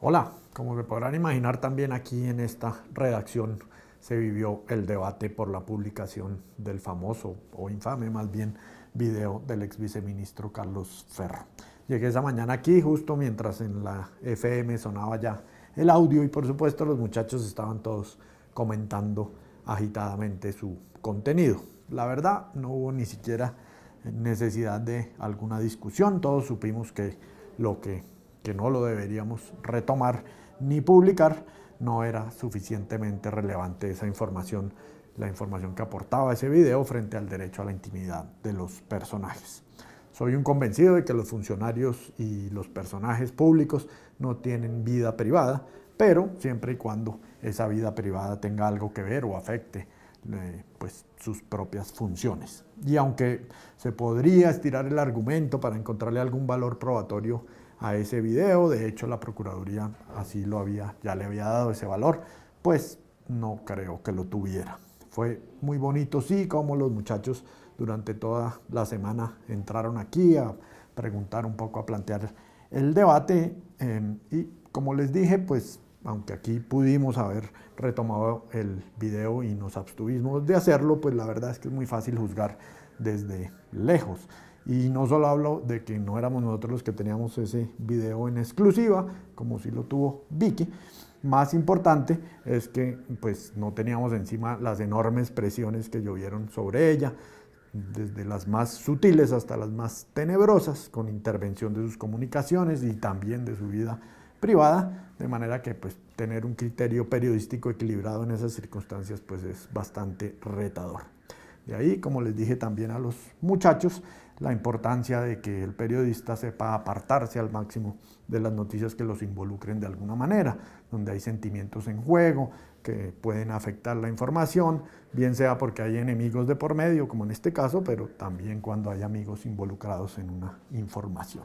Hola, como me podrán imaginar también aquí en esta redacción se vivió el debate por la publicación del famoso o infame más bien video del ex viceministro Carlos Ferro. Llegué esa mañana aquí justo mientras en la FM sonaba ya el audio y por supuesto los muchachos estaban todos comentando agitadamente su contenido. La verdad no hubo ni siquiera necesidad de alguna discusión, todos supimos que lo que que no lo deberíamos retomar ni publicar, no era suficientemente relevante esa información, la información que aportaba ese video frente al derecho a la intimidad de los personajes. Soy un convencido de que los funcionarios y los personajes públicos no tienen vida privada, pero siempre y cuando esa vida privada tenga algo que ver o afecte eh, pues, sus propias funciones. Y aunque se podría estirar el argumento para encontrarle algún valor probatorio a ese video. De hecho, la Procuraduría así lo había, ya le había dado ese valor. Pues no creo que lo tuviera. Fue muy bonito, sí, como los muchachos durante toda la semana entraron aquí a preguntar un poco, a plantear el debate. Em, y como les dije, pues aunque aquí pudimos haber retomado el video y nos abstuvimos de hacerlo, pues la verdad es que es muy fácil juzgar desde lejos. Y no solo hablo de que no éramos nosotros los que teníamos ese video en exclusiva, como sí lo tuvo Vicky. Más importante es que pues no teníamos encima las enormes presiones que llovieron sobre ella, desde las más sutiles hasta las más tenebrosas, con intervención de sus comunicaciones y también de su vida privada, de manera que pues tener un criterio periodístico equilibrado en esas circunstancias pues es bastante retador. De ahí, como les dije también a los muchachos, la importancia de que el periodista sepa apartarse al máximo de las noticias que los involucren de alguna manera, donde hay sentimientos en juego que pueden afectar la información, bien sea porque hay enemigos de por medio, como en este caso, pero también cuando hay amigos involucrados en una información.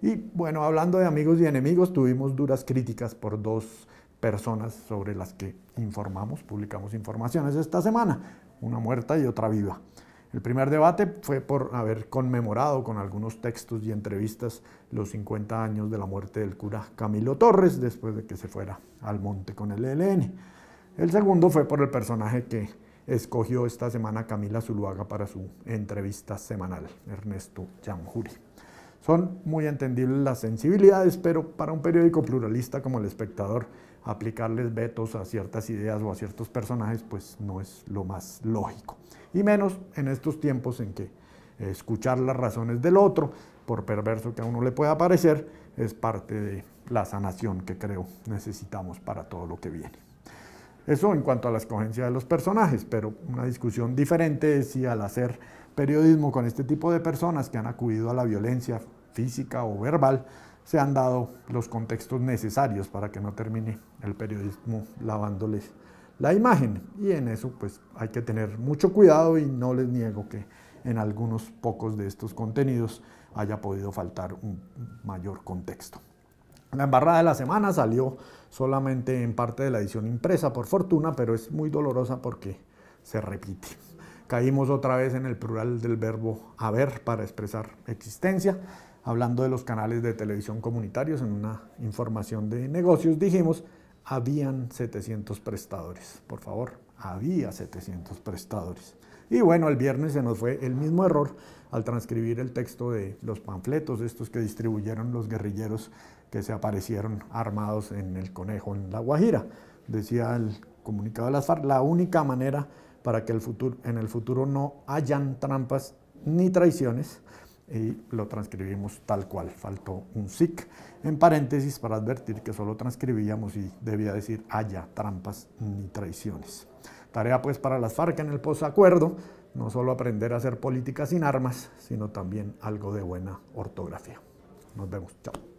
Y bueno, hablando de amigos y enemigos, tuvimos duras críticas por dos personas sobre las que informamos, publicamos informaciones esta semana una muerta y otra viva. El primer debate fue por haber conmemorado con algunos textos y entrevistas los 50 años de la muerte del cura Camilo Torres después de que se fuera al monte con el ELN. El segundo fue por el personaje que escogió esta semana Camila Zuluaga para su entrevista semanal, Ernesto Yanjuri. Son muy entendibles las sensibilidades, pero para un periódico pluralista como El Espectador, aplicarles vetos a ciertas ideas o a ciertos personajes, pues no es lo más lógico. Y menos en estos tiempos en que escuchar las razones del otro, por perverso que a uno le pueda parecer, es parte de la sanación que creo necesitamos para todo lo que viene. Eso en cuanto a la escogencia de los personajes, pero una discusión diferente es si al hacer periodismo con este tipo de personas que han acudido a la violencia física o verbal, se han dado los contextos necesarios para que no termine el periodismo lavándoles la imagen. Y en eso pues hay que tener mucho cuidado y no les niego que en algunos pocos de estos contenidos haya podido faltar un mayor contexto. La embarrada de la semana salió solamente en parte de la edición impresa, por fortuna, pero es muy dolorosa porque se repite. Caímos otra vez en el plural del verbo haber para expresar existencia hablando de los canales de televisión comunitarios, en una información de negocios, dijimos, habían 700 prestadores. Por favor, había 700 prestadores. Y bueno, el viernes se nos fue el mismo error al transcribir el texto de los panfletos, estos que distribuyeron los guerrilleros que se aparecieron armados en el conejo en La Guajira. Decía el comunicado de las FARC, la única manera para que el futuro, en el futuro no hayan trampas ni traiciones y lo transcribimos tal cual, faltó un SIC en paréntesis para advertir que solo transcribíamos y debía decir haya ah, trampas ni traiciones. Tarea pues para las FARC en el posacuerdo, no solo aprender a hacer política sin armas, sino también algo de buena ortografía. Nos vemos, chao.